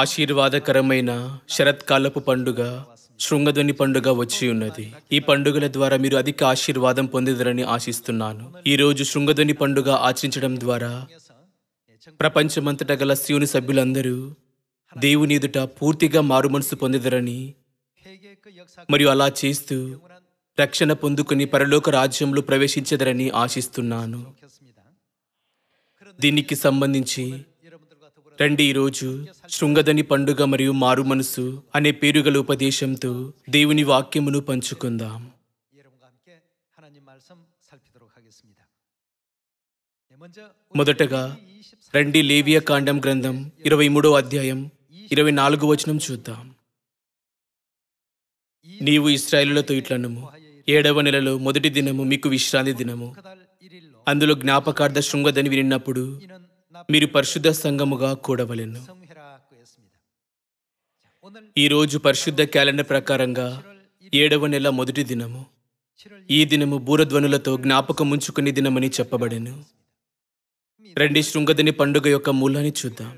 ఆశీర్వాదకరమైన శరత్కాలపు పండుగ శృంగధ్వని పండుగ వచ్చి ఉన్నది ఈ పండుగల ద్వారా మీరు అధిక ఆశీర్వాదం పొందిదరని ఆశిస్తున్నాను ఈరోజు శృంగధ్వని పండుగ ఆచరించడం ద్వారా ప్రపంచమంతటా గల శివుని సభ్యులందరూ దేవుని ఎదుట పూర్తిగా మారుమనసు పొందిదరని మరియు అలా చేస్తూ రక్షణ పొందుకుని పరలోక రాజ్యంలో ప్రవేశించదరని ఆశిస్తున్నాను దీనికి సంబంధించి రండి ఈరోజు శృంగదని పండుగ మరియు మారు మనసు అనే పేరు గల ఉపదేశంతో దేవుని వాక్యమును పంచుకుందాం మొదటగా రండి లేవియ కాండం గ్రంథం ఇరవై మూడో అధ్యాయం ఇరవై నాలుగు వచనం చూద్దాం నీవు ఇస్రాయలులతో ఇట్లను ఏడవ నెలలో మొదటి దినము మీకు విశ్రాంతి దినము అందులో జ్ఞాపకార్థ శృంగదని వినినప్పుడు మీరు పరిశుద్ధ సంఘముగా కూడవలెను ఈరోజు పరిశుద్ధ క్యాలెండర్ ప్రకారంగా ఏడవ నెల మొదటి దినము ఈ దినము బూరధ్వనులతో జ్ఞాపకం ఉంచుకునే దినమని చెప్పబడెను రెండి శృంగదిని పండుగ యొక్క మూలాన్ని చూద్దాం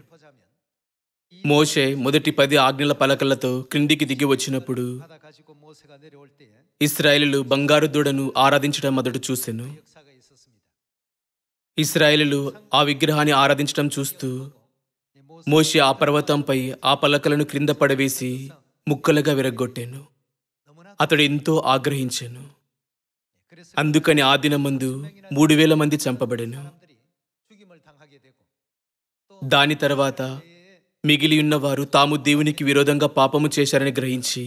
మోషే మొదటి పది ఆజ్ఞల పలకలతో క్రిందికి దిగి వచ్చినప్పుడు ఇస్రాయేలు బంగారు దూడను ఆరాధించడం మొదట చూశాను ఇస్రాయేలులు ఆ విగ్రహాన్ని ఆరాధించడం చూస్తూ మోషి ఆ పర్వతంపై ఆ పలకలను క్రింద పడవేసి ముక్కలుగా విరగ్గొట్టాను అతడు ఎంతో ఆగ్రహించాను అందుకని ఆ దిన ముందు మూడు వేల మంది చంపబడాను దాని తర్వాత మిగిలి ఉన్నవారు తాము దేవునికి విరోధంగా పాపము చేశారని గ్రహించి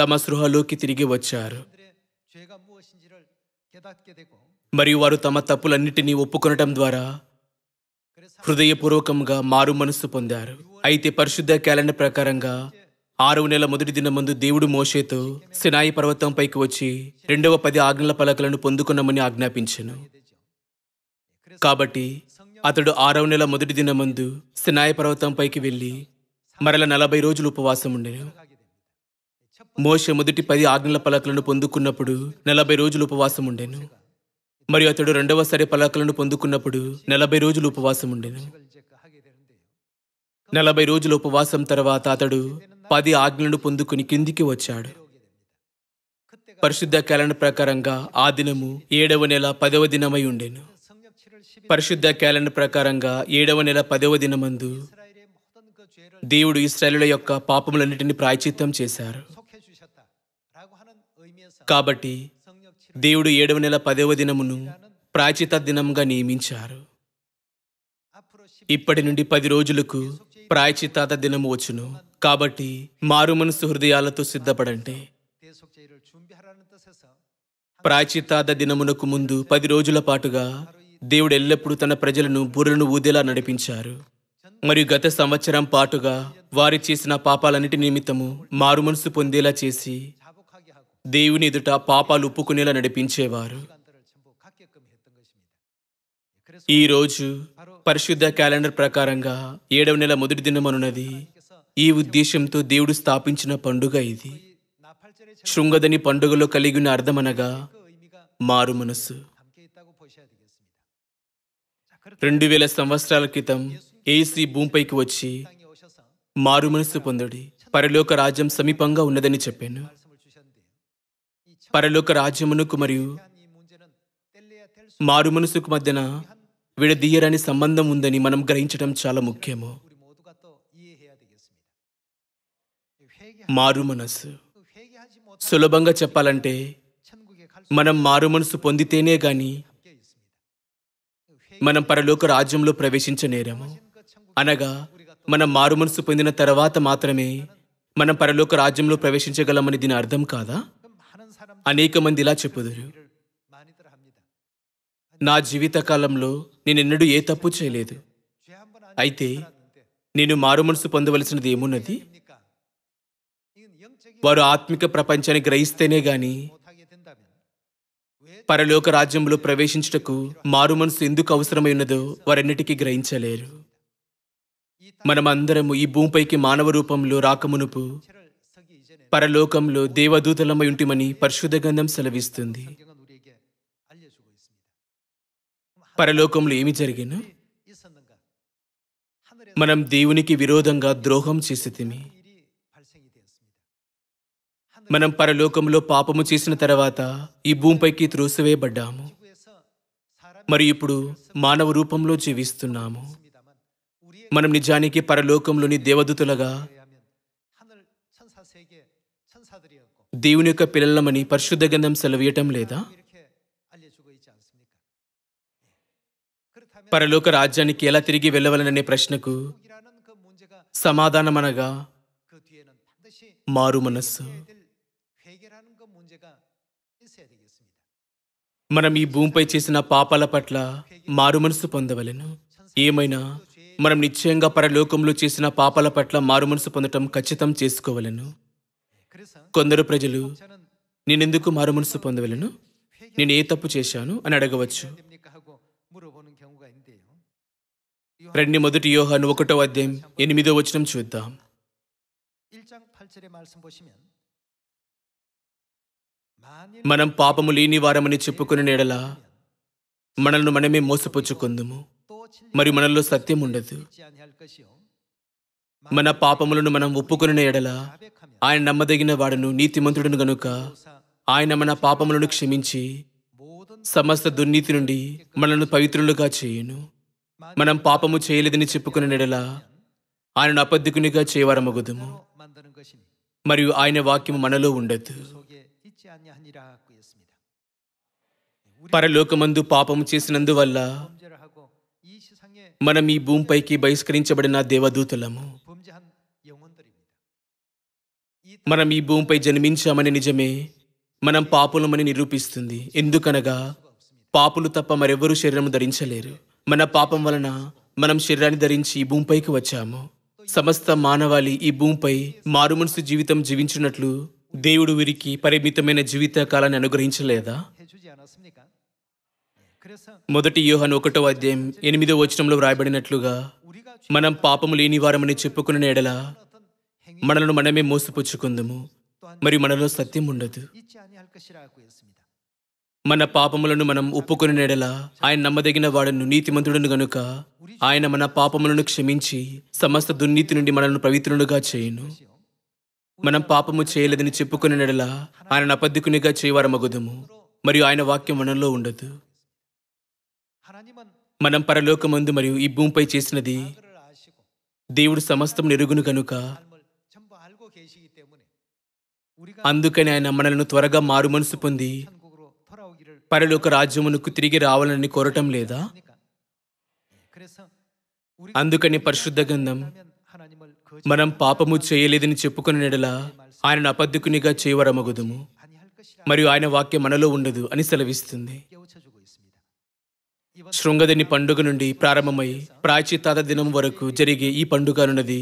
తమ సృహలోకి తిరిగి వచ్చారు మరియు వారు తమ తప్పులన్నిటినీ ఒప్పుకొనటం ద్వారా హృదయపూర్వకంగా మారు మనస్సు పొందారు అయితే పరిశుద్ధ క్యాలెండర్ ప్రకారంగా ఆరవ నెల మొదటి దిన ముందు దేవుడు మోషేతో సినాయి పర్వతంపైకి వచ్చి రెండవ పది ఆజ్ఞల పలకలను పొందుకున్నామని ఆజ్ఞాపించను కాబట్టి అతడు ఆరవ నెల మొదటి దిన ముందు సినాయి పర్వతంపైకి వెళ్ళి మరల నలభై రోజులు ఉపవాసం ఉండేను మోష మొదటి పది ఆజ్ఞల పలకలను పొందుకున్నప్పుడు నలభై రోజులు ఉపవాసం ఉండేను మరియు అతడు రెండవసారి పలాకలను పొందుకున్నప్పుడు నలభై రోజులు ఉపవాసం ఉండెను నలభై రోజుల ఉపవాసం తర్వాత అతడు పది ఆజ్ఞలను పొందుకుని కిందికి వచ్చాడు పరిశుద్ధ క్యాలెండర్ ప్రకారంగా ఆ దినము ఏడవ నెల పదవ దినమై ఉండేను పరిశుద్ధ క్యాలెండర్ ప్రకారంగా ఏడవ నెల పదవ దినమందు దేవుడు ఇస్రాయలుల యొక్క పాపములన్నిటిని ప్రాయచిత్తం చేశారు కాబట్టి దేవుడు ఏడవ నెల పదవ దినమును ప్రాచిత దినంగా నియమించారు ఇప్పటి నుండి పది రోజులకు ప్రాయచితాత దినము వచ్చును కాబట్టి మారు మనసు హృదయాలతో సిద్ధపడండి ప్రాచితాత దినమునకు ముందు పది రోజుల పాటుగా దేవుడు ఎల్లప్పుడూ తన ప్రజలను బుర్రను ఊదేలా నడిపించారు మరియు గత సంవత్సరం పాటుగా వారి చేసిన పాపాలన్నిటి నిమిత్తము మారుమనసు పొందేలా చేసి దేవుని ఎదుట పాపాలు ఒప్పుకునేలా నడిపించేవారు ఈరోజు పరిశుద్ధ క్యాలెండర్ ప్రకారంగా ఏడవ నెల మొదటి దినమనున్నది ఈ ఉద్దేశంతో దేవుడు స్థాపించిన పండుగ ఇది శృంగదని పండుగలో కలిగిన అర్థమనగా మారు మనస్సు రెండు వేల సంవత్సరాల క్రితం ఏసీ భూమిపైకి వచ్చి మారు మనస్సు పొందడి పరలోక రాజ్యం సమీపంగా ఉన్నదని చెప్పాను పరలోక రాజ్యమునకు మరియు మారు మనసుకు మధ్యన విడదీయరని సంబంధం ఉందని మనం గ్రహించడం చాలా ముఖ్యము మారు మనసు సులభంగా చెప్పాలంటే మనం మారు మనసు పొందితేనే గాని మనం పరలోక రాజ్యంలో ప్రవేశించనేరము అనగా మనం మారు మనసు పొందిన తర్వాత మాత్రమే మనం పరలోక రాజ్యంలో ప్రవేశించగలమని దీని అర్థం కాదా అనేక మంది ఇలా చెప్పుదురు నా జీవితకాలంలో నేనెన్నడూ ఏ తప్పు చేయలేదు అయితే నేను మారు మనసు పొందవలసినది ఏమున్నది వారు ఆత్మిక ప్రపంచాన్ని గ్రహిస్తేనే గాని పరలోక రాజ్యంలో ప్రవేశించుటకు మారు మనసు ఎందుకు అవసరమై ఉన్నదో వారన్నిటికీ గ్రహించలేరు మనమందరము ఈ భూమిపైకి మానవ రూపంలో రాకమునుపు పరలోకంలో దేవదూతలమై ఉంటిమని పరిశుద్ధ గంధం సెలవిస్తుంది పరలోకంలో ఏమి జరిగిన మనం దేవునికి విరోధంగా ద్రోహం చేసేతిమి మనం పరలోకంలో పాపము చేసిన తర్వాత ఈ భూమిపైకి త్రోసివేయబడ్డాము మరి ఇప్పుడు మానవ రూపంలో జీవిస్తున్నాము మనం నిజానికి పరలోకంలోని దేవదూతులుగా దేవుని యొక్క పిల్లలమని పరిశుద్ధ గంధం సెలవీయటం లేదా పరలోక రాజ్యానికి ఎలా తిరిగి వెళ్ళవలననే ప్రశ్నకు సమాధానమనగా మారు మనస్సు మనం ఈ భూమిపై చేసిన పాపాల పట్ల మారు మనసు పొందవలను ఏమైనా మనం నిశ్చయంగా పరలోకంలో చేసిన పాపాల పట్ల మారు మనసు పొందటం ఖచ్చితం చేసుకోవలను కొందరు ప్రజలు నేనెందుకు మారుమనసు పొందవలను నేను ఏ తప్పు చేశాను అని అడగవచ్చు రెండు మొదటి యోహాను ఒకటో అధ్యాయం ఎనిమిదో వచనం చూద్దాం మనం పాపము లేని వారమని చెప్పుకుని నెడల మనల్ని మనమే మోసపుచ్చుకుందుము మరి మనలో సత్యం ఉండదు మన పాపములను మనం ఒప్పుకుని ఎడల ఆయన నమ్మదగిన వాడును నీతిమంతుడును గనుక ఆయన మన పాపములను క్షమించి సమస్త దుర్నీతి నుండి మనల్ని పవిత్రులుగా చేయను మనం పాపము చేయలేదని చెప్పుకుని నెడల ఆయనను అబద్ధికునిగా చేయవారమగుదము మరియు ఆయన వాక్యం మనలో ఉండదు పరలోకమందు పాపము చేసినందువల్ల మనం ఈ భూమిపైకి బహిష్కరించబడిన దేవదూతలము మనం ఈ భూమిపై జన్మించామని నిజమే మనం పాపులమని నిరూపిస్తుంది ఎందుకనగా పాపులు తప్ప మరెవ్వరూ శరీరం ధరించలేరు మన పాపం వలన మనం శరీరాన్ని ధరించి ఈ భూమిపైకి వచ్చాము సమస్త మానవాళి ఈ భూమిపై మారుమనసు జీవితం జీవించినట్లు దేవుడు వీరికి పరిమితమైన జీవిత కాలాన్ని అనుగ్రహించలేదా మొదటి యోహన్ ఒకటో అధ్యాయం ఎనిమిదో వచనంలో వ్రాయబడినట్లుగా మనం పాపము లేని వారమని చెప్పుకున్న ఎడల మనలను మనమే మోసపుచ్చుకుందాము మరియు మనలో సత్యం ఉండదు మన పాపములను మనం ఒప్పుకుని నెడల ఆయన నమ్మదగిన వాడను నీతిమంతుడను గనుక ఆయన మన పాపములను క్షమించి సమస్త దుర్నీతి నుండి మనల్ని పవిత్రునుగా చేయను మనం పాపము చేయలేదని చెప్పుకుని నెడల ఆయన అపద్ధికునిగా చేయవారమగుదము మరియు ఆయన వాక్యం మనలో ఉండదు మనం పరలోకమందు మరియు ఈ భూమిపై చేసినది దేవుడు సమస్తం నెరుగును కనుక అందుకని ఆయన మనలను త్వరగా మారు మనసు పొంది పరలోక రాజ్యమునకు తిరిగి రావాలని కోరటం లేదా అందుకని పరిశుద్ధ గంధం మనం పాపము చేయలేదని చెప్పుకుని నెడల ఆయన అబద్ధకునిగా చేయవరమగుదము మరియు ఆయన వాక్యం మనలో ఉండదు అని సెలవిస్తుంది శృంగదిని పండుగ నుండి ప్రారంభమై ప్రాచితాత దినం వరకు జరిగే ఈ పండుగ అనున్నది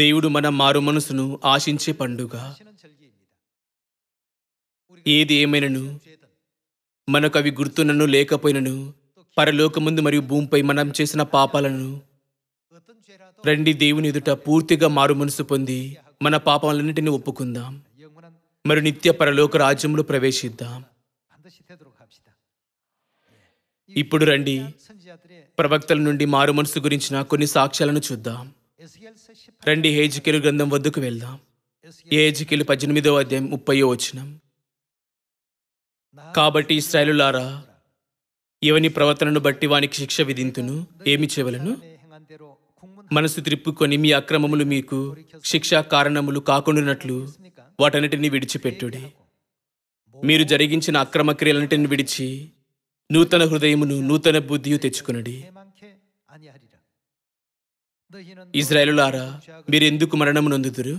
దేవుడు మన మారు మనసును ఆశించే పండుగ ఏది ఏమైనను మనకు అవి గుర్తునను లేకపోయినను పరలోకముందు మరియు భూమిపై మనం చేసిన పాపాలను రండి దేవుని ఎదుట పూర్తిగా మారు మనసు పొంది మన పాపాలన్నింటినీ ఒప్పుకుందాం మరి నిత్య పరలోక రాజ్యంలో ప్రవేశిద్దాం ఇప్పుడు రండి ప్రవక్తల నుండి మారు మనసు గురించిన కొన్ని సాక్ష్యాలను చూద్దాం రండి హేజికేలు గ్రంథం వద్దకు వెళ్దాం ఏజికేలు పద్దెనిమిదవ అధ్యాయం ముప్పయో వచ్చిన కాబట్టి ఇస్రాయలులారా ఎవని ప్రవర్తనను బట్టి వానికి శిక్ష విధింతును ఏమి చేయవలను మనసు త్రిప్పుకొని మీ అక్రమములు మీకు శిక్షా కారణములు కాకుండానట్లు వాటన్నిటిని విడిచిపెట్టుడి మీరు జరిగించిన అక్రమ క్రియలన్నిటిని విడిచి నూతన హృదయమును నూతన బుద్ధియు తెచ్చుకునడి ఇజ్రాయలులారా మీరెందుకు మరణమునందుదురు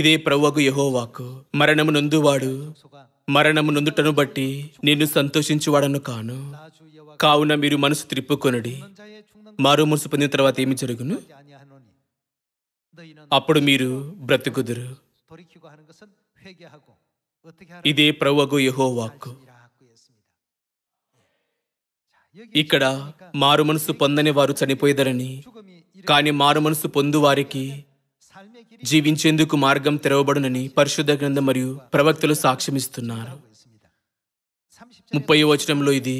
ఇదే ప్రవ్వకు యహోవాకు మరణము నొందువాడు మరణము నొందుటను బట్టి నిన్ను సంతోషించువాడను కాను కావున మీరు మనసు త్రిప్పుకొనడి మారు మనసు పొందిన తర్వాత ఏమి జరుగును అప్పుడు మీరు బ్రతుకుదురు ఇదే యహో వాక్కు ఇక్కడ మారు మనసు పొందని వారు చనిపోయేదరని కానీ మారు మనసు పొందువారికి జీవించేందుకు మార్గం తెరవబడునని పరిశుద్ధ గ్రంథం మరియు ప్రవక్తలు సాక్ష్యమిస్తున్నారు ముప్పై వచనంలో ఇది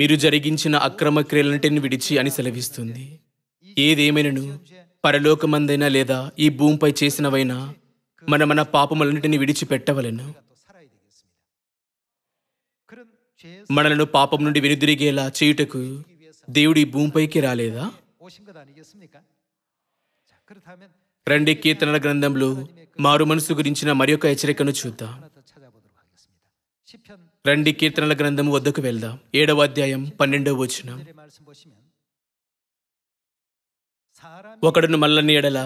మీరు జరిగించిన అక్రమ క్రియలన్నిటిని విడిచి అని సెలవిస్తుంది ఏదేమైనను పరలోకమందైనా లేదా ఈ భూమిపై చేసినవైనా మన మన పాపములన్నిటిని విడిచిపెట్టవలను మనలను పాపం నుండి వెనుదిరిగేలా చేయుటకు దేవుడి భూమిపైకి రాలేదా రండి కీర్తనల గ్రంథంలో మారు మనసు గురించిన మరి ఒక హెచ్చరికను చూద్దాం రండి కీర్తనల గ్రంథం వద్దకు వెళ్దాం ఏడవ అధ్యాయం పన్నెండవ వచ్చిన ఒకడును మల్లని ఎడల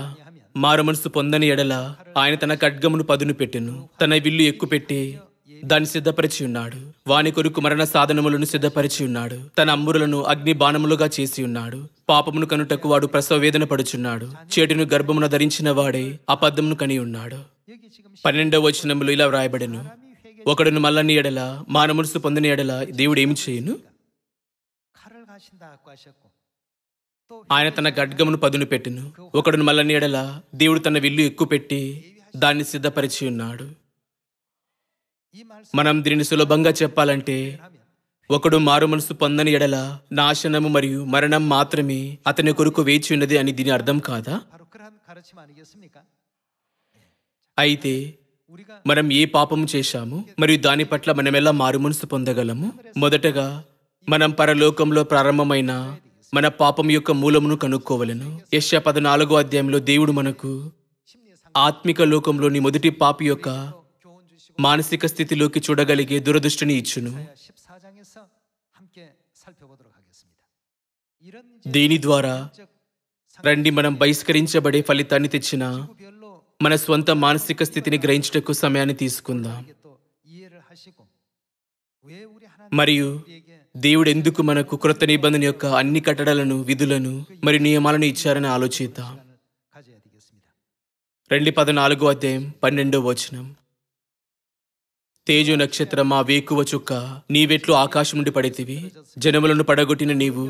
మారు మనసు పొందని ఎడల ఆయన తన ఖడ్గమును పదును పెట్టెను తన విల్లు ఎక్కుపెట్టి దాన్ని సిద్ధపరిచి ఉన్నాడు వాని కొరకు మరణ సాధనములను సిద్ధపరిచి ఉన్నాడు తన అమ్మురులను అగ్ని బాణములుగా చేసి ఉన్నాడు పాపమును కనుటకు వాడు ప్రసవ వేదన పడుచున్నాడు చేటును గర్భమున ధరించిన వాడే అబద్ధమును కని ఉన్నాడు పన్నెండవ వచనములు ఇలా వ్రాయబడను ఒకడును మల్లని ఎడల మానమునుసు పొందిన ఎడల దేవుడు ఏమి చేయను ఆయన తన గడ్గమును పదును పెట్టును ఒకడును మల్లని ఎడల దేవుడు తన విల్లు ఎక్కువ పెట్టి దాన్ని సిద్ధపరిచి ఉన్నాడు మనం దీనిని సులభంగా చెప్పాలంటే ఒకడు మారు మనసు పొందని ఎడల నాశనము మరియు మరణం మాత్రమే అతని కొరకు వేచి ఉన్నది అని దీని అర్థం కాదా అయితే మనం ఏ పాపము చేశాము మరియు దాని పట్ల మనం ఎలా మనసు పొందగలము మొదటగా మనం పరలోకంలో ప్రారంభమైన మన పాపం యొక్క మూలమును కనుక్కోవలను యశ పద్నాలుగో అధ్యాయంలో దేవుడు మనకు ఆత్మిక లోకంలోని మొదటి పాపి యొక్క మానసిక స్థితిలోకి చూడగలిగే దురదృష్టిని ఇచ్చును దీని ద్వారా రండి మనం బహిష్కరించబడే ఫలితాన్ని తెచ్చిన మన స్వంత మానసిక స్థితిని గ్రహించటకు సమయాన్ని తీసుకుందాం మరియు దేవుడు ఎందుకు మనకు కృత నిబంధన యొక్క అన్ని కట్టడలను విధులను మరియు నియమాలను ఇచ్చారని ఆలోచిద్దాం రెండు పదనాలుగో అధ్యాయం పన్నెండో వచనం తేజు నక్షత్రమా వేకువ చుక్క నీవెట్లు ఆకాశం నుండి పడితివి జనములను పడగొట్టిన నీవు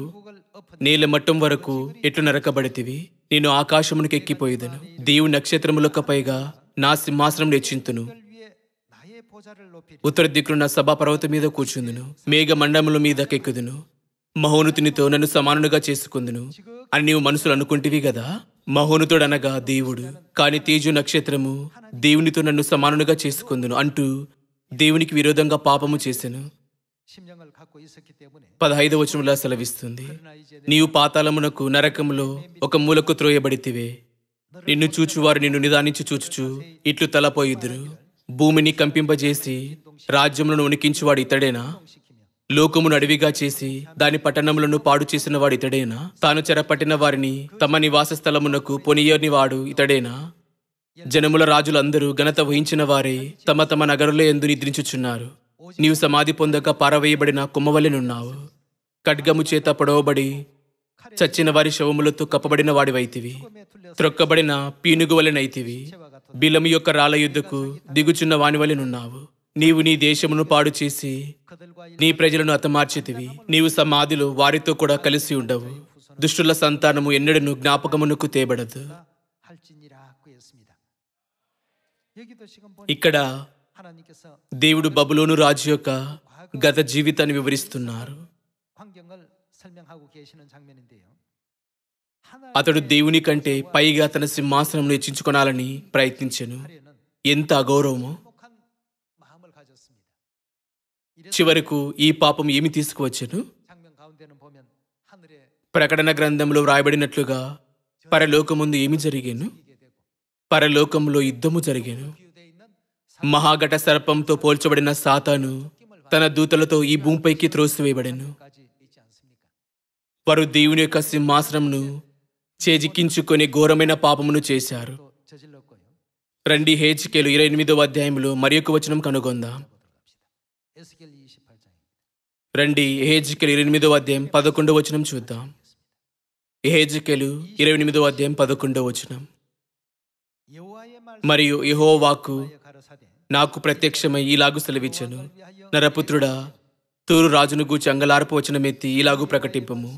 నీల మట్టం వరకు ఎట్లు నరకబడితివి నేను ఆకాశమునికి ఎక్కిపోయేదను దేవు నక్షత్రములకు పైగా నా సింహాసనం నేర్చింతును ఉత్తర దిక్కులు నా సభా పర్వతం మీద కూర్చుందును మేఘ మండముల మీద కెక్కుదును మహోనుతునితో నన్ను సమానుడుగా చేసుకుందును అని నీవు మనసులు అనుకుంటివి కదా మహోనుతుడనగా దేవుడు కాని తేజు నక్షత్రము దేవునితో నన్ను సమానుడుగా చేసుకుందును అంటూ దేవునికి విరోధంగా పాపము చేశాను పదహైదు వచనంలా సెలవిస్తుంది నీవు పాతాళమునకు నరకములో ఒక మూలకు త్రోయబడితివే నిన్ను చూచువారు నిన్ను నిదానించి చూచుచు ఇట్లు తలపోయిద్దురు భూమిని కంపింపజేసి రాజ్యములను ఉనికించువాడు ఇతడేనా లోకమును అడవిగా చేసి దాని పట్టణములను పాడు చేసిన వాడు ఇతడేనా తాను చెరపట్టిన వారిని తమ నివాస స్థలమునకు పొనియని వాడు ఇతడేనా జనముల రాజులందరూ ఘనత వహించిన వారే తమ తమ నగరులో ఎందు నిద్రించుచున్నారు నీవు సమాధి పొందక పారవేయబడిన కుమ్మవలెనున్నావు ఖడ్గము చేత పొడవబడి చచ్చిన వారి శవములతో కప్పబడిన వాడివైతివి త్రొక్కబడిన పీనుగువలెనైతివి బిలం యొక్క రాళ్ళ యుద్ధకు దిగుచున్న వానివలెనున్నావు నీవు నీ దేశమును పాడు చేసి నీ ప్రజలను అతమార్చితివి నీవు సమాధిలో వారితో కూడా కలిసి ఉండవు దుష్టుల సంతానము ఎన్నడను జ్ఞాపకమునకు తేబడదు ఇక్కడ దేవుడు బబులోను రాజు యొక్క గత జీవితాన్ని వివరిస్తున్నారు అతడు దేవుని కంటే పైగా తన సింహాసనం ఇచ్చించుకోనాలని ప్రయత్నించాను ఎంత అగౌరవమో చివరకు ఈ పాపం ఏమి తీసుకువచ్చాను ప్రకటన గ్రంథంలో వ్రాయబడినట్లుగా పరలోకముందు ఏమి జరిగాను పరలోకంలో యుద్ధము జరిగాను మహాఘట సర్పంతో పోల్చబడిన సాతాను తన దూతలతో ఈ భూమిపైకి త్రోసివేయబడను వారు దేవుని యొక్క సింహాసనంను చేజిక్కించుకొని ఘోరమైన పాపమును చేశారు రండి హేచికేలు ఇరవై ఎనిమిదవ అధ్యాయంలో మరి యొక్క వచనం కనుగొందాం రండి హేజికెలు ఇరవై ఎనిమిదవ అధ్యాయం పదకొండవ వచనం చూద్దాం హేజికెలు ఇరవై ఎనిమిదవ అధ్యాయం పదకొండవ వచనం మరియు యహోవాకు నాకు ప్రత్యక్షమై ఈలాగు సెలవిచ్చాను నరపుత్రుడా తూరు రాజును గూచి అంగలారపు వచనమెత్తి ఈలాగు ప్రకటింపము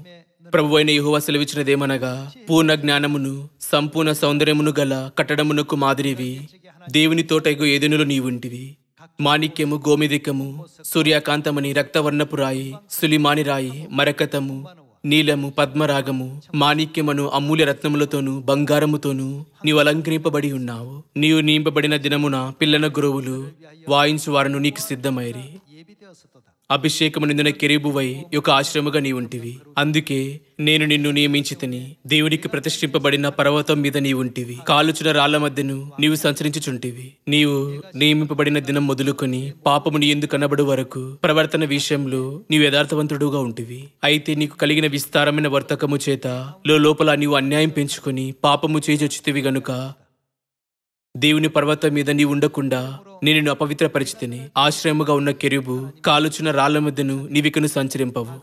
ప్రభు అయిన యుహువ సెలవిచ్చినదేమనగా పూర్ణ జ్ఞానమును సంపూర్ణ సౌందర్యమును గల కట్టడమునకు మాదిరివి దేవుని తోటైగు ఏదెనులు నీవుంటివి మాణిక్యము గోమిదికము సూర్యకాంతమని రక్తవర్ణపు రాయి సులిమాని రాయి మరకతము నీలము పద్మరాగము మాణిక్యమును అమూల్య రత్నములతోనూ బంగారముతోనూ నీవు అలంకరింపబడి ఉన్నావు నీవు నింపబడిన దినమున పిల్లల గురువులు వాయించు వారును నీకు సిద్ధమైరి అభిషేకము నిందిన కెరీబువై యొక్క ఆశ్రముగా నీ ఉంటివి అందుకే నేను నిన్ను నియమించితిని దేవుడికి ప్రతిష్ఠింపబడిన పర్వతం మీద నీ ఉంటివి కాలుచున రాళ్ల మధ్యను నీవు సంచరించుచుంటివి నీవు నియమింపబడిన దినం మొదలుకొని పాపముని ఎందుకు కనబడు వరకు ప్రవర్తన విషయంలో నీవు యథార్థవంతుడుగా ఉంటివి అయితే నీకు కలిగిన విస్తారమైన వర్తకము చేత లోపల నీవు అన్యాయం పెంచుకొని పాపము చేజొచ్చుతివి గనుక దేవుని పర్వతం మీద నీవు ఉండకుండా నేను అపవిత్రపరిచితిని ఆశ్రయముగా ఉన్న కెరుబు కాలుచున్న రాళ్ల మధ్యను నీవికను సంచరింపవు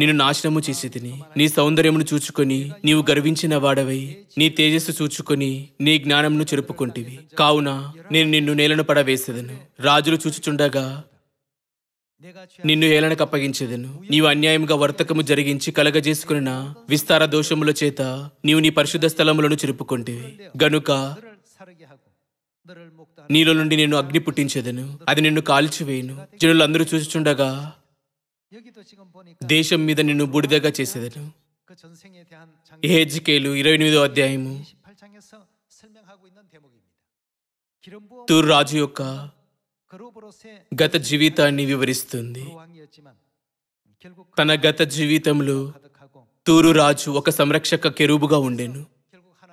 నేను నాశనము చేసి తిని నీ సౌందర్యమును చూచుకొని నీవు గర్వించిన వాడవై నీ తేజస్సు చూచుకొని నీ జ్ఞానమును చెరుపుకుంటివి కావున నేను నిన్ను నేలను పడవేసేదను రాజులు చూచుచుండగా నిన్ను ఏలనకు అప్పగించేదను నీవు అన్యాయముగా వర్తకము జరిగించి కలగజేసుకున్న విస్తార దోషముల చేత నీవు నీ పరిశుద్ధ స్థలములను చిరుపుకుంటేవి గనుక నీలో నుండి నేను అగ్ని పుట్టించేదను అది నిన్ను కాల్చివేయను జనులందరూ చూచుచుండగా దేశం మీద నిన్ను బూడిదగా చేసేదను ఏహెచ్కేలు ఇరవై ఎనిమిదో అధ్యాయము తూర్ రాజు యొక్క గత జీవితాన్ని వివరిస్తుంది తన గత జీవితంలో తూరు రాజు ఒక సంరక్షక కెరూబుగా ఉండెను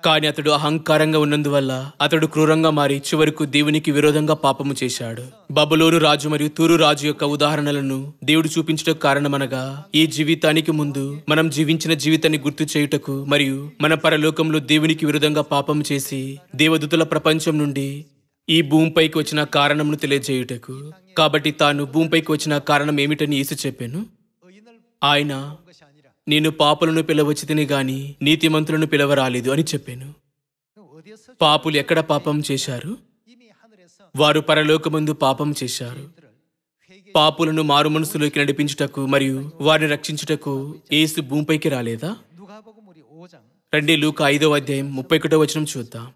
కానీ అతడు అహంకారంగా ఉన్నందువల్ల అతడు క్రూరంగా మారి చివరకు దేవునికి విరోధంగా పాపము చేశాడు బబులోను రాజు మరియు తూరు రాజు యొక్క ఉదాహరణలను దేవుడు చూపించడం కారణమనగా ఈ జీవితానికి ముందు మనం జీవించిన జీవితాన్ని గుర్తు చేయుటకు మరియు మన పరలోకంలో దేవునికి విరుద్ధంగా పాపం చేసి దేవదూతుల ప్రపంచం నుండి ఈ భూమిపైకి వచ్చిన కారణమును తెలియజేయుటకు కాబట్టి తాను భూమిపైకి వచ్చిన కారణం ఏమిటని ఈసు చెప్పాను ఆయన నేను పాపులను పిలవచ్చి తిని గాని నీతిమంతులను పిలవరాలేదు అని చెప్పాను పాపులు ఎక్కడ పాపం చేశారు వారు ముందు పాపం చేశారు పాపులను మారు మనసులోకి నడిపించుటకు మరియు వారిని రక్షించుటకు ఏసు భూమిపైకి రాలేదా రండి లూక ఐదో అధ్యాయం ముప్పై ఒకటో వచనం చూద్దాం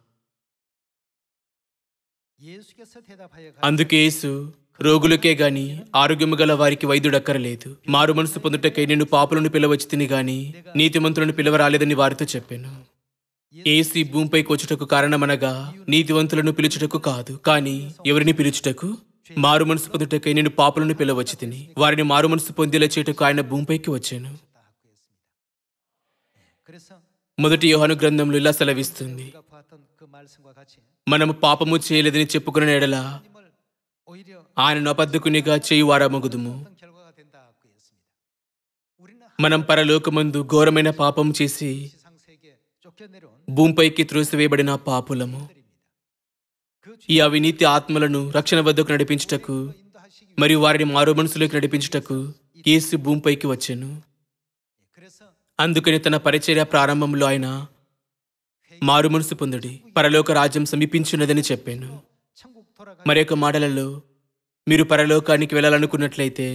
అందుకే యేసు రోగులకే గాని ఆరోగ్యము గల వారికి వైద్యుడక్కరలేదు మారు మనసు పొందుటకై నేను పాపులను పిలవచ్చి తిని గాని నీతిమంతులను పిలవరాలేదని వారితో చెప్పాను ఏసీ భూమిపైకి వచ్చుటకు కారణమనగా నీతివంతులను పిలుచుటకు కాదు కానీ ఎవరిని పిలుచుటకు మారు మనసు పొందుటకై నేను పాపులను పిలవచ్చి తిని వారిని మారు మనసు పొందేలా చేయటకు ఆయన భూమిపైకి వచ్చాను మొదటి యోహాను గ్రంథంలో ఇలా సెలవిస్తుంది మనము పాపము చేయలేదని చెప్పుకున్న ఎడల ఆయనను అబద్ధకునిగా చేయువారమగుదుము మనం పరలోకముందు ఘోరమైన పాపం చేసి భూమిపైకి త్రోసివేయబడిన పాపులము ఈ అవినీతి ఆత్మలను రక్షణ వద్దకు నడిపించుటకు మరియు వారిని మారు మనసులోకి నడిపించుటకు ఏసు భూమిపైకి వచ్చాను అందుకని తన పరిచర్య ప్రారంభంలో ఆయన మారు మనసు పొందుడి పరలోక రాజ్యం సమీపించున్నదని చెప్పాను మరొక మాటలలో మీరు పరలోకానికి వెళ్ళాలనుకున్నట్లయితే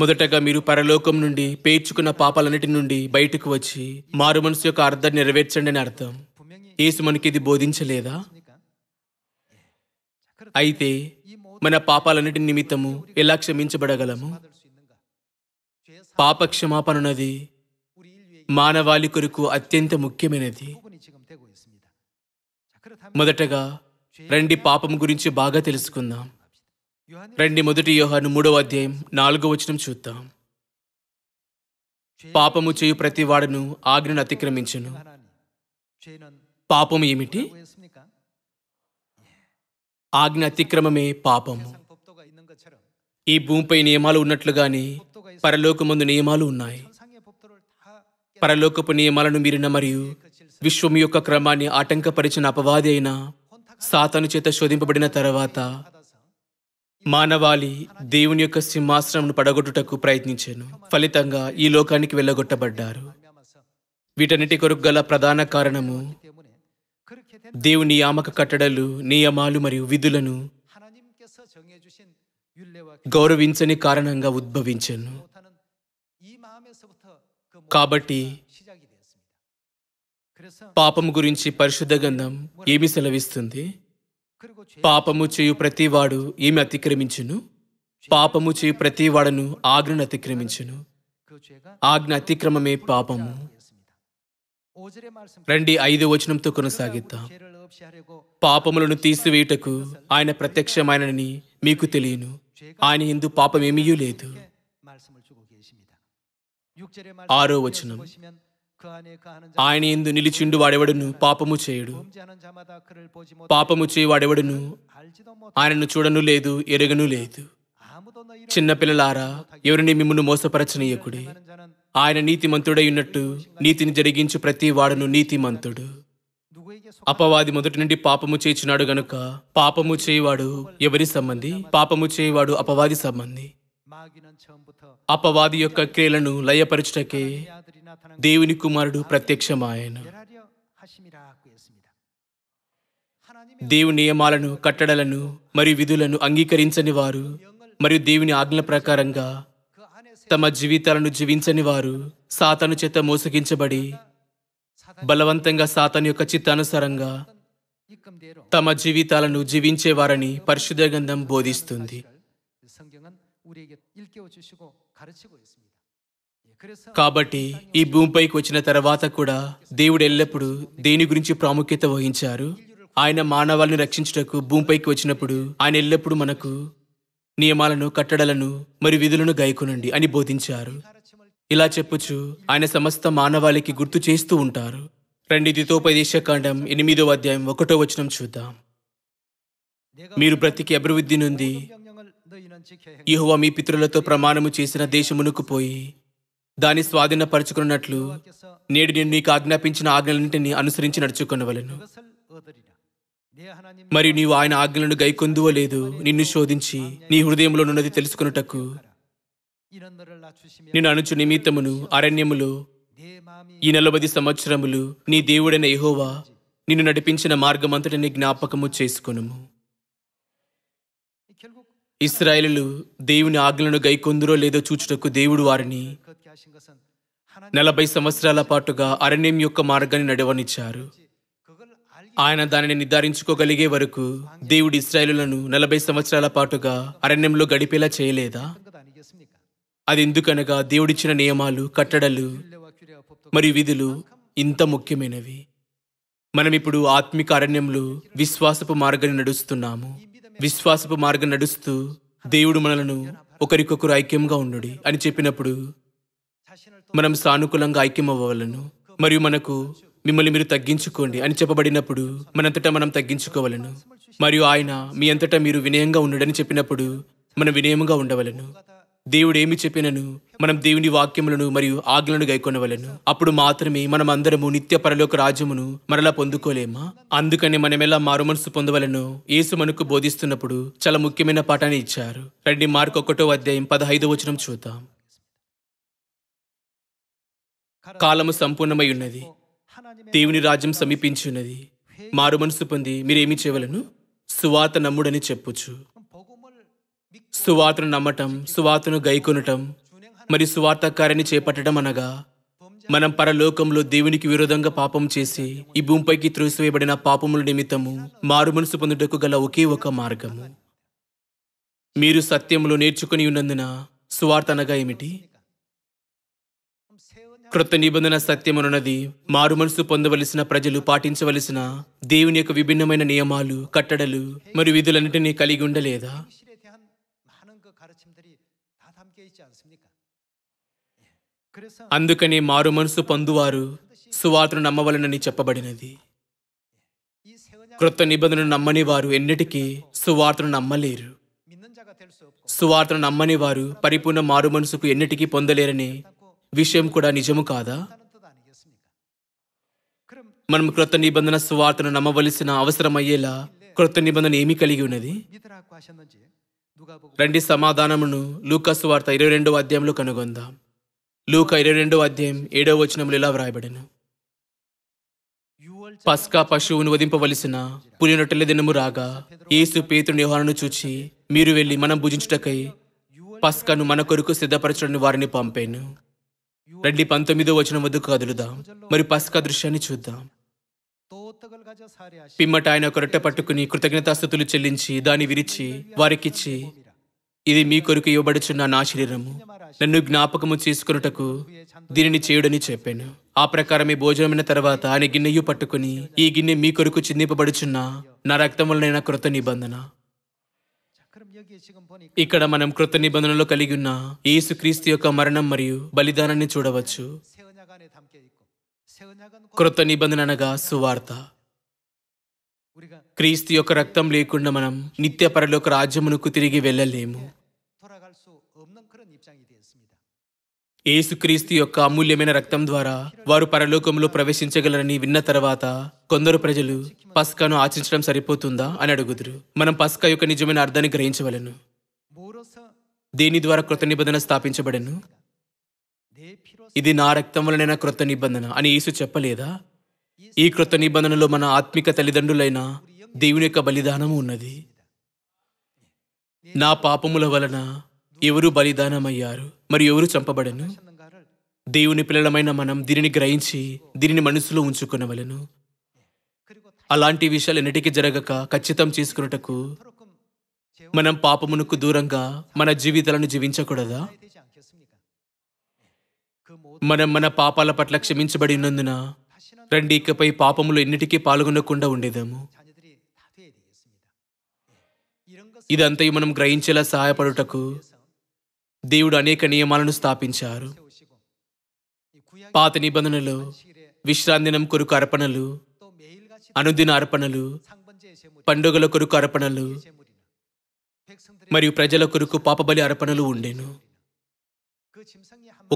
మొదటగా మీరు పరలోకం నుండి పేర్చుకున్న పాపాలన్నిటి నుండి బయటకు వచ్చి మారు మనసు యొక్క అర్థాన్ని నెరవేర్చండి అని అర్థం యేసు మనకి ఇది బోధించలేదా అయితే మన పాపాలన్నిటి నిమిత్తము ఎలా క్షమించబడగలము పాప క్షమాపణ మానవాళి కొరకు అత్యంత ముఖ్యమైనది మొదటగా రండి పాపం గురించి బాగా తెలుసుకుందాం రండి మొదటి యోహాను మూడవ అధ్యాయం నాలుగో వచనం చూద్దాం పాపము చేయు ప్రతి వాడును ఆజ్ఞను అతిక్రమించను పాపం ఏమిటి ఆజ్ఞ అతిక్రమమే పాపము ఈ భూమిపై నియమాలు ఉన్నట్లుగానే పరలోకముందు నియమాలు ఉన్నాయి పరలోకపు నియమాలను మీరిన మరియు విశ్వం యొక్క క్రమాన్ని ఆటంకపరిచిన అపవాది అయిన సాతను చేత శోధింపబడిన తర్వాత మానవాళి దేవుని యొక్క సింహాసనం పడగొట్టుటకు ప్రయత్నించాను ఫలితంగా ఈ లోకానికి వెళ్ళగొట్టబడ్డారు వీటన్నిటి కొరకు గల ప్రధాన కారణము దేవుని యామక కట్టడలు నియమాలు మరియు విధులను గౌరవించని కారణంగా ఉద్భవించాను కాబట్టి పాపము గురించి పరిశుద్ధ గంధం ఏమి సెలవిస్తుంది పాపము చేయు ప్రతివాడు ఏమి అతిక్రమించును పాపము చేయు ప్రతివాడను ఆజ్ఞను అతిక్రమించును ఆజ్ఞ అతిక్రమమే పాపము రండి ఐదు వచనంతో కొనసాగిద్దాం పాపములను తీసివేయుటకు ఆయన ప్రత్యక్షమైనని మీకు తెలియను ఆయన ఎందు పాపమేమీ లేదు ఆరో వచనం ఆయన ఎందు నిలిచిండు వాడెవడును పాపము చేయుడు పాపము వాడెవడును ఆయనను చూడను లేదు ఎరగను లేదు చిన్నపిల్లలారా ఎవరిని మిమ్మల్ని మోసపరచనీయకుడి ఆయన నీతిమంతుడై ఉన్నట్టు నీతిని జరిగించు ప్రతి వాడును నీతిమంతుడు అపవాది మొదటి నుండి పాపము చేచినాడు గనుక పాపము చేయవాడు ఎవరి సంబంధి పాపము చేయవాడు అపవాది సంబంధి అపవాది యొక్క క్రియలను లయపరచుటకే దేవుని కుమారుడు ప్రత్యక్షమాయను దేవుని నియమాలను కట్టడలను మరియు విధులను అంగీకరించని వారు మరియు దేవుని ఆజ్ఞల ప్రకారంగా తమ జీవితాలను జీవించని వారు సాతను చేత మోసగించబడి బలవంతంగా సాతను యొక్క చిత్తానుసారంగా తమ జీవితాలను జీవించేవారని పరిశుద్ధ గంధం బోధిస్తుంది కాబట్టి ఈ భూమిపైకి వచ్చిన తర్వాత కూడా దేవుడు ఎల్లప్పుడూ దేని గురించి ప్రాముఖ్యత వహించారు ఆయన మానవాళిని రక్షించుటకు భూమిపైకి వచ్చినప్పుడు ఆయన ఎల్లప్పుడూ మనకు నియమాలను కట్టడలను మరి విధులను గైకొనండి అని బోధించారు ఇలా చెప్పుచు ఆయన సమస్త మానవాళికి గుర్తు చేస్తూ ఉంటారు రెండు దితోపదేశ కాండం ఎనిమిదో అధ్యాయం ఒకటో వచనం చూద్దాం మీరు బ్రతికి అభివృద్ధి నుండి యహోవా మీ పితృలతో ప్రమాణము చేసిన దేశమునకు పోయి దాన్ని స్వాధీనపరుచుకున్నట్లు నేడు నేను నీకు ఆజ్ఞాపించిన ఆజ్ఞలన్నింటినీ అనుసరించి నడుచుకునవలను మరియు నీవు ఆయన ఆజ్ఞలను గైకొందువో లేదు నిన్ను శోధించి నీ హృదయంలో నున్నది తెలుసుకున్నటకు నేను అనుచు నిమిత్తమును అరణ్యములు ఈ నలభై సంవత్సరములు నీ దేవుడైన ఎహోవా నిన్ను నడిపించిన మార్గమంతటిని జ్ఞాపకము చేసుకును ఇస్రాయలు దేవుని ఆజ్ఞలను గైకొందురో లేదో చూచుటకు దేవుడు వారిని నలభై సంవత్సరాల పాటుగా అరణ్యం యొక్క మార్గాన్ని నడవనిచ్చారు ఆయన దానిని నిర్ధారించుకోగలిగే వరకు దేవుడు ఇస్రాయలులను నలభై సంవత్సరాల పాటుగా అరణ్యంలో గడిపేలా చేయలేదా అది ఎందుకనగా దేవుడిచ్చిన నియమాలు కట్టడలు మరియు విధులు ఇంత ముఖ్యమైనవి మనం ఇప్పుడు ఆత్మిక అరణ్యంలో విశ్వాసపు మార్గాన్ని నడుస్తున్నాము విశ్వాసపు మార్గం నడుస్తూ దేవుడు మనలను ఒకరికొకరు ఐక్యంగా ఉండు అని చెప్పినప్పుడు మనం సానుకూలంగా ఐక్యమవ్వాలను మరియు మనకు మిమ్మల్ని మీరు తగ్గించుకోండి అని చెప్పబడినప్పుడు మనంతటా మనం తగ్గించుకోవలను మరియు ఆయన మీ అంతటా మీరు వినయంగా ఉండడని చెప్పినప్పుడు మనం వినయంగా ఉండవలను దేవుడు ఏమి చెప్పినను మనం దేవుని వాక్యములను మరియు ఆజ్ఞలను గైకొనవలను అప్పుడు మాత్రమే మనం అందరము నిత్య పరలోక రాజ్యమును మరలా పొందుకోలేమా అందుకని మనం ఎలా మారుమనసు పొందవలను యేసు మనకు బోధిస్తున్నప్పుడు చాలా ముఖ్యమైన పాఠాన్ని ఇచ్చారు రండి మార్క్ ఒకటో అధ్యాయం పదహైదో వచనం చూద్దాం కాలము సంపూర్ణమై ఉన్నది దేవుని రాజ్యం సమీపించి ఉన్నది మారు మనసు పొంది మీరేమి చేయవలను సువాత నమ్ముడని చెప్పొచ్చు సువాతను నమ్మటం గై గైకొనటం మరి సువార్త కార్యాన్ని చేపట్టడం అనగా మనం పరలోకంలో దేవునికి విరోధంగా పాపం చేసి ఈ భూమిపైకి త్రోసివేయబడిన పాపముల నిమిత్తము మారు మనసు పొందుటకు గల ఒకే ఒక మార్గము మీరు సత్యంలో నేర్చుకుని ఉన్నందున సువార్త అనగా ఏమిటి క్రొత్త నిబంధన సత్యమునది మారు మనసు పొందవలసిన ప్రజలు పాటించవలసిన దేవుని యొక్క విభిన్నమైన నియమాలు కట్టడలు మరియు విధులన్నింటినీ కలిగి ఉండలేదా అందుకని మారు మనసు పొందువారు సువార్తను నమ్మవలనని చెప్పబడినది క్రొత్త నిబంధనను నమ్మని వారు ఎన్నిటికీ సువార్తను నమ్మలేరు సువార్తను నమ్మని వారు పరిపూర్ణ మారు మనసుకు ఎన్నిటికీ పొందలేరని విషయం కూడా నిజము కాదా మనం క్రొత్త నిబంధన సువార్తను నమ్మవలసిన అవసరమయ్యేలా క్రొత్త నిబంధన ఏమి కలిగి ఉన్నది రండి సమాధానమును లూకా సువార్త ఇరవై రెండవ అధ్యాయంలో కనుగొందాం లూకా ఇరవై రెండవ అధ్యాయం ఏడవ వచనంలో ఇలా వ్రాయబడను పస్కా పశువును వధింపవలసిన పులినొట్టెల దినము రాగా యేసు పేతుని నివారణను చూచి మీరు వెళ్ళి మనం భుజించుటకై పస్కను మన కొరకు సిద్ధపరచడానికి వారిని పంపాను రండి పంతొమ్మిదో వచనం వద్దకు కదులుదాం మరి పసక దృశ్యాన్ని చూద్దాం పిమ్మట ఆయన ఒక రొట్టె పట్టుకుని కృతజ్ఞతాస్థుతులు చెల్లించి దాని విరిచి వారికిచ్చి ఇది మీ కొరకు ఇవ్వబడుచున్న నా శరీరము నన్ను జ్ఞాపకము చేసుకున్నటకు దీనిని చేయుడని చెప్పాను ఆ ప్రకారమే భోజనమైన తర్వాత ఆయన గిన్నెయు పట్టుకుని ఈ గిన్నె మీ కొరకు చిందింపబడుచున్న నా రక్తములనైన కృత నిబంధన ఇక్కడ మనం కృత నిబంధనలు కలిగి ఉన్న యేసుక్రీస్తు యొక్క మరణం మరియు బలిదానాన్ని చూడవచ్చు క్రొత్త నిబంధన అనగా సువార్త క్రీస్తు యొక్క రక్తం లేకుండా మనం నిత్య పరలోక రాజ్యమునకు తిరిగి వెళ్ళలేము ఏసుక్రీస్తు యొక్క అమూల్యమైన రక్తం ద్వారా వారు పరలోకంలో ప్రవేశించగలరని విన్న తర్వాత కొందరు ప్రజలు పస్కాను ఆచరించడం సరిపోతుందా అని అడుగుదురు మనం పస్కా యొక్క నిజమైన అర్థాన్ని గ్రహించవలను దీని ద్వారా కృత నిబంధన స్థాపించబడను ఇది నా రక్తం వలనైనా క్రొత్త నిబంధన అని యేసు చెప్పలేదా ఈ కృత నిబంధనలో మన ఆత్మిక తల్లిదండ్రులైన దేవుని యొక్క బలిదానము ఉన్నది నా పాపముల వలన ఎవరు బలిదానమయ్యారు మరి ఎవరు చంపబడను దేవుని పిల్లలమైన మనం దీనిని గ్రహించి దీనిని మనసులో ఉంచుకునవలను అలాంటి విషయాలు ఎన్నిటికీ జరగక ఖచ్చితం చేసుకున్నటకు మనం పాపమునకు దూరంగా మన జీవితాలను జీవించకూడదా మనం మన పాపాల పట్ల క్షమించబడినందున రండి ఇకపై పాపములు ఎన్నిటికీ పాల్గొనకుండా ఉండేదాము ఇదంతా మనం గ్రహించేలా సహాయపడుటకు దేవుడు అనేక నియమాలను స్థాపించారు పాత నిబంధనలు విశ్రాంతినం కొరకు అర్పణలు అనుదిన అర్పణలు పండుగల కొరకు అర్పణలు మరియు ప్రజల కొరకు పాపబలి అర్పణలు ఉండేను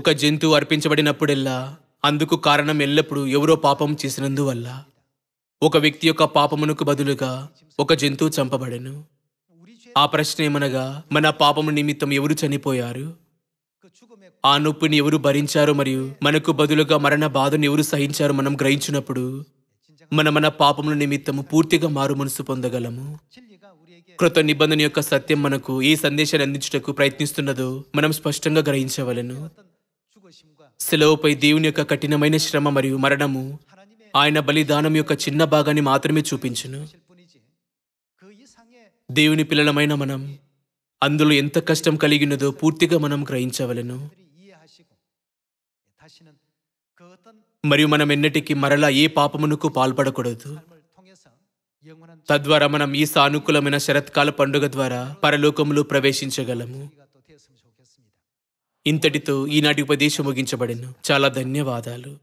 ఒక జంతువు అర్పించబడినప్పుడెల్లా అందుకు కారణం ఎల్లప్పుడూ ఎవరో పాపం చేసినందువల్ల ఒక వ్యక్తి యొక్క పాపమునకు బదులుగా ఒక జంతువు చంపబడెను ఆ ప్రశ్న ఏమనగా మన పాపము నిమిత్తం ఎవరు చనిపోయారు ఆ నొప్పిని ఎవరు భరించారు మరియు మనకు బదులుగా మరణ బాధను ఎవరు సహించారు మనం గ్రహించినప్పుడు మన మన పాపముల నిమిత్తము పూర్తిగా మారు మనసు పొందగలము కృత నిబంధన యొక్క సత్యం మనకు ఏ సందేశాన్ని అందించటకు ప్రయత్నిస్తున్నదో మనం స్పష్టంగా గ్రహించవలను సెలవుపై దేవుని యొక్క కఠినమైన శ్రమ మరియు మరణము ఆయన బలిదానం యొక్క చిన్న భాగాన్ని మాత్రమే చూపించును దేవుని పిల్లలమైన మనం అందులో ఎంత కష్టం కలిగినదో పూర్తిగా మనం గ్రహించవలను మరియు మనం ఎన్నటికీ మరలా ఏ పాపమునకు పాల్పడకూడదు తద్వారా మనం ఈ సానుకూలమైన శరత్కాల పండుగ ద్వారా పరలోకములో ప్రవేశించగలము ఇంతటితో ఈనాటి ఉపదేశం ముగించబడిను చాలా ధన్యవాదాలు